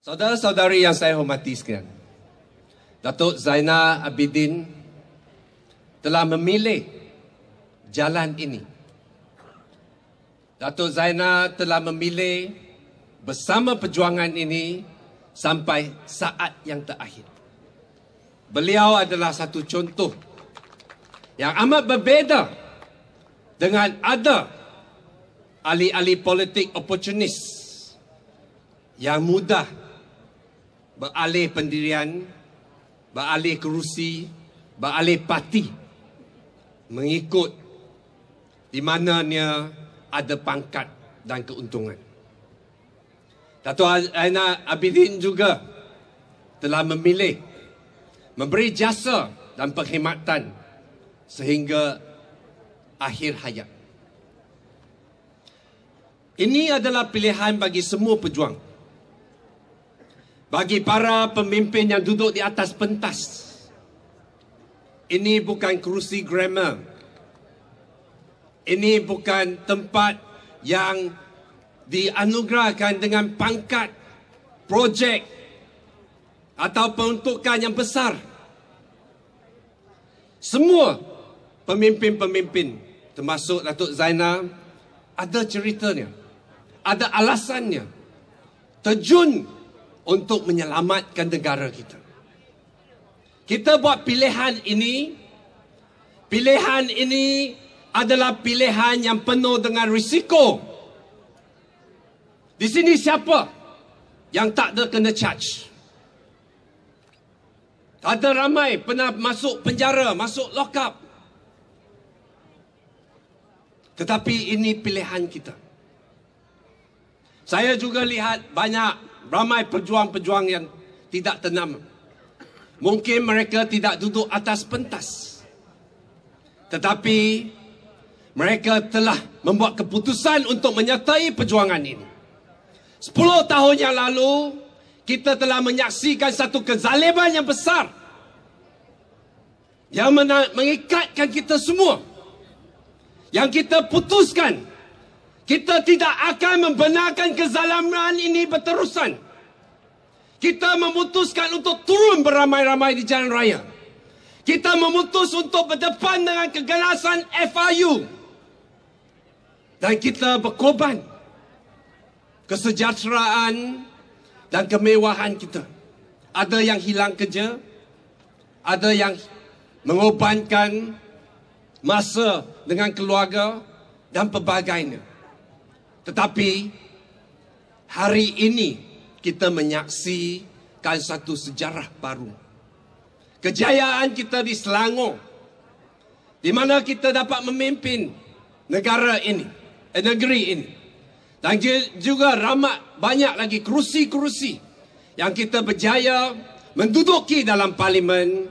Saudara-saudari yang saya hormati sekalian, Datuk Zainal Abidin telah memilih jalan ini. Datuk Zainal telah memilih bersama perjuangan ini sampai saat yang terakhir. Beliau adalah satu contoh yang amat berbeza dengan ada ahli-ahli politik oportunis yang mudah beralih pendirian, beralih kerusi, beralih parti mengikut di mana mananya ada pangkat dan keuntungan. Dato' Aina Abidin juga telah memilih memberi jasa dan perkhidmatan sehingga akhir hayat. Ini adalah pilihan bagi semua pejuang. Bagi para pemimpin yang duduk di atas pentas Ini bukan kerusi grammar Ini bukan tempat yang dianugerahkan dengan pangkat projek Atau peruntukan yang besar Semua pemimpin-pemimpin termasuk Datuk Zainal Ada ceritanya Ada alasannya Terjun untuk menyelamatkan negara kita. Kita buat pilihan ini, pilihan ini adalah pilihan yang penuh dengan risiko. Di sini siapa yang tak ada kena charge? Tak ada ramai pernah masuk penjara, masuk lock up. Tetapi ini pilihan kita. Saya juga lihat banyak ramai pejuang-pejuang yang tidak tenam. Mungkin mereka tidak duduk atas pentas. Tetapi mereka telah membuat keputusan untuk menyertai perjuangan ini. Sepuluh tahun yang lalu, kita telah menyaksikan satu kezaliman yang besar. Yang mengikatkan kita semua. Yang kita putuskan kita tidak akan membenarkan kezalaman ini berterusan. Kita memutuskan untuk turun beramai-ramai di jalan raya. Kita memutus untuk berdepan dengan keganasan FIU. Dan kita berkorban kesejahteraan dan kemewahan kita. Ada yang hilang kerja, ada yang mengorbankan masa dengan keluarga dan pelbagainya. Tetapi hari ini kita menyaksikan satu sejarah baru. Kejayaan kita di Selangor di mana kita dapat memimpin negara ini, eh, negeri ini. Dan juga ramai banyak lagi kerusi-kerusi yang kita berjaya menduduki dalam parlimen.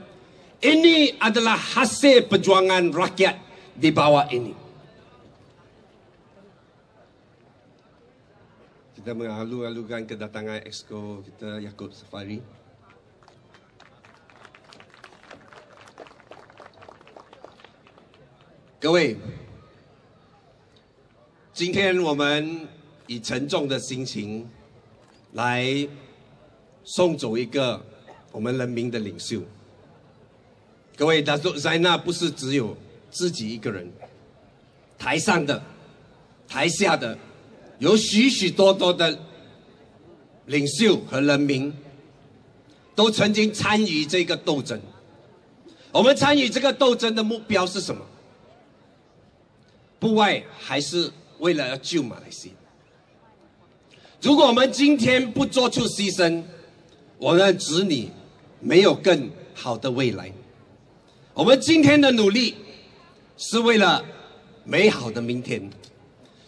Ini adalah hasil perjuangan rakyat di bawah ini. 大家欢迎各位。各位，今天我们以沉重的心情来送走一个我们人民的领袖。各位，他说在那不是只有自己一个人，台上的，台下的。有许许多多的领袖和人民都曾经参与这个斗争。我们参与这个斗争的目标是什么？不外还是为了要救马来西亚。如果我们今天不做出牺牲，我们的子女没有更好的未来。我们今天的努力是为了美好的明天。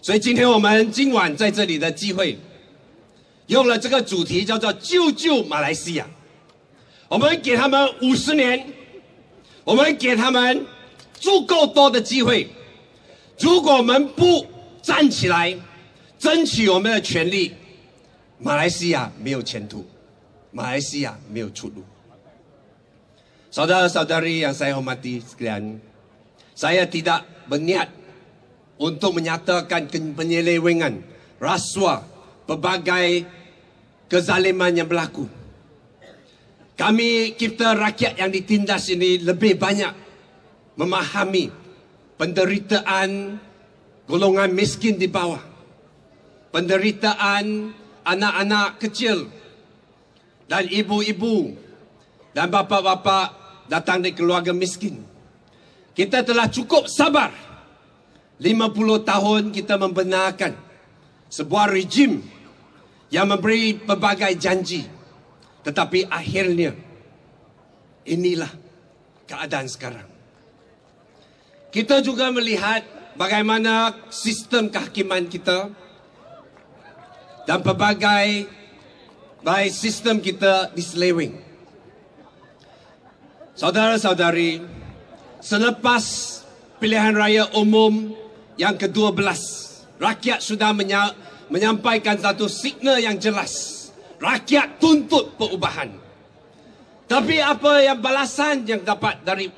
所以今天我们今晚在这里的机会，用了这个主题叫做“救救马来西亚”。我们给他们五十年，我们给他们足够多的机会。如果我们不站起来争取我们的权利，马来西亚没有前途，马来西亚没有出路。Saudara-saudara yang saya hormati sekalian, saya tidak berniat. untuk menyatakan penyelewengan, rasuah, pelbagai kezaliman yang berlaku. Kami, kita rakyat yang ditindas ini lebih banyak memahami penderitaan golongan miskin di bawah. Penderitaan anak-anak kecil dan ibu-ibu dan bapa-bapa datang dari keluarga miskin. Kita telah cukup sabar. 50 tahun kita membenarkan sebuah rejim yang memberi pelbagai janji tetapi akhirnya inilah keadaan sekarang. Kita juga melihat bagaimana sistem kehakiman kita dan pelbagai baik sistem kita diseleweng. Saudara-saudari, selepas pilihan raya umum yang kedua belas, rakyat sudah menya menyampaikan satu signal yang jelas. Rakyat tuntut perubahan. Tapi apa yang balasan yang dapat dari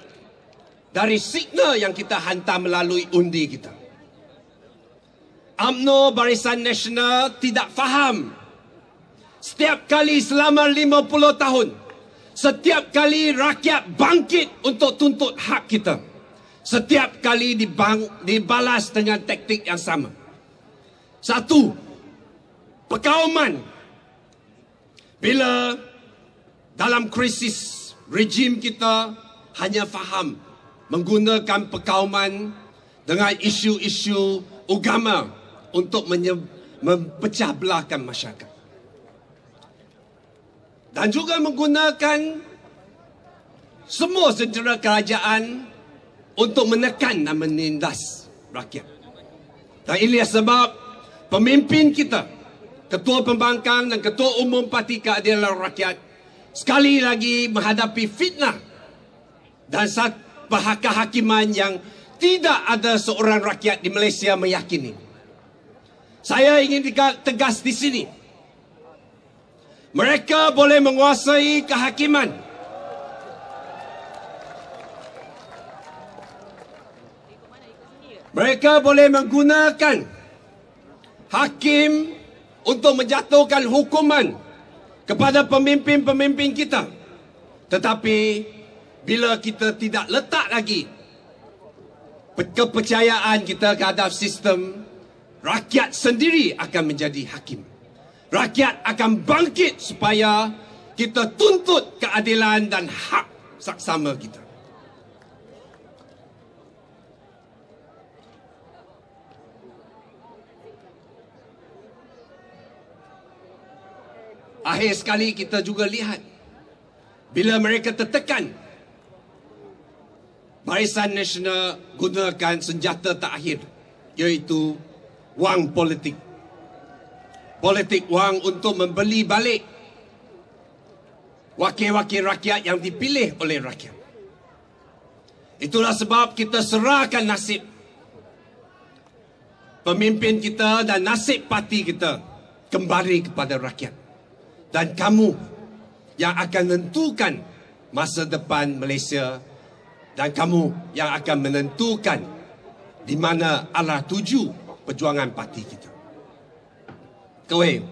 dari signal yang kita hantar melalui undi kita? UMNO Barisan Nasional tidak faham. Setiap kali selama 50 tahun, setiap kali rakyat bangkit untuk tuntut hak Kita setiap kali dibang, dibalas dengan taktik yang sama. Satu, pekauman Bila dalam krisis, rejim kita hanya faham menggunakan pekauman dengan isu-isu agama untuk menye- mempecah belahkan masyarakat. Dan juga menggunakan semua sejarah kerajaan untuk menekan dan menindas rakyat. Dan ini sebab pemimpin kita, ketua pembangkang dan ketua umum parti keadilan rakyat sekali lagi menghadapi fitnah dan satu kehakiman yang tidak ada seorang rakyat di Malaysia meyakini. Saya ingin tegas di sini. Mereka boleh menguasai kehakiman. Mereka boleh menggunakan hakim untuk menjatuhkan hukuman kepada pemimpin-pemimpin kita. Tetapi bila kita tidak letak lagi kepercayaan kita kehadap sistem, rakyat sendiri akan menjadi hakim. Rakyat akan bangkit supaya kita tuntut keadilan dan hak saksama kita. Akhir sekali kita juga lihat bila mereka tertekan Barisan Nasional gunakan senjata terakhir iaitu wang politik. Politik wang untuk membeli balik wakil-wakil rakyat yang dipilih oleh rakyat. Itulah sebab kita serahkan nasib pemimpin kita dan nasib parti kita kembali kepada rakyat dan kamu yang akan menentukan masa depan Malaysia dan kamu yang akan menentukan di mana arah tuju perjuangan parti kita. Kewe,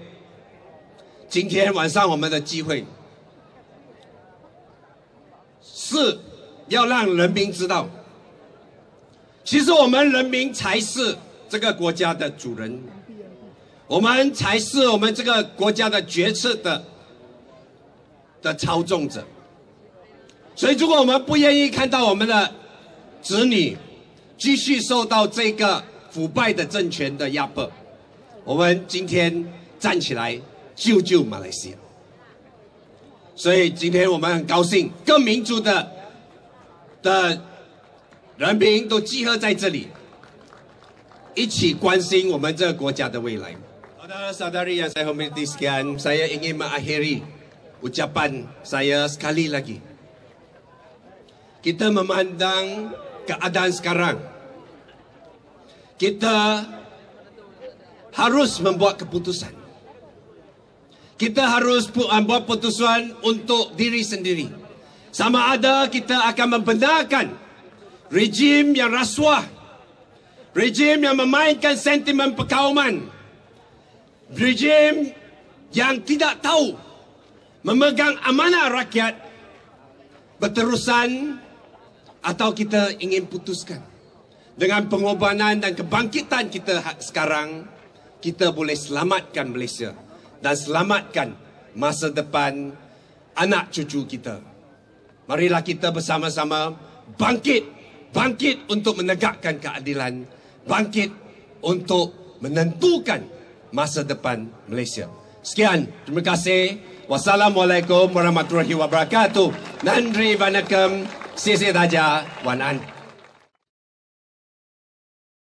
hari ini malam kita ada kesempatan. 是要让人民知道，其实我们人民才是这个国家的主人。我们才是我们这个国家的决策的的操纵者，所以如果我们不愿意看到我们的子女继续受到这个腐败的政权的压迫，我们今天站起来救救马来西亚。所以今天我们很高兴，各民族的的人民都集合在这里，一起关心我们这个国家的未来。Saudara-saudari yang saya hormati sekian, saya ingin mengakhiri ucapan saya sekali lagi. Kita memandang keadaan sekarang. Kita harus membuat keputusan. Kita harus membuat ah, keputusan untuk diri sendiri. Sama ada kita akan membenarkan rejim yang rasuah, rejim yang memainkan sentimen perkauman, rejim yang tidak tahu memegang amanah rakyat berterusan atau kita ingin putuskan dengan pengorbanan dan kebangkitan kita ha- sekarang kita boleh selamatkan Malaysia dan selamatkan masa depan anak cucu kita marilah kita bersama-sama bangkit bangkit untuk menegakkan keadilan bangkit untuk menentukan masa depan Malaysia. Sekian, terima kasih. Wassalamualaikum warahmatullahi wabarakatuh. Nandri Vanakam, Sisi Daja, Wan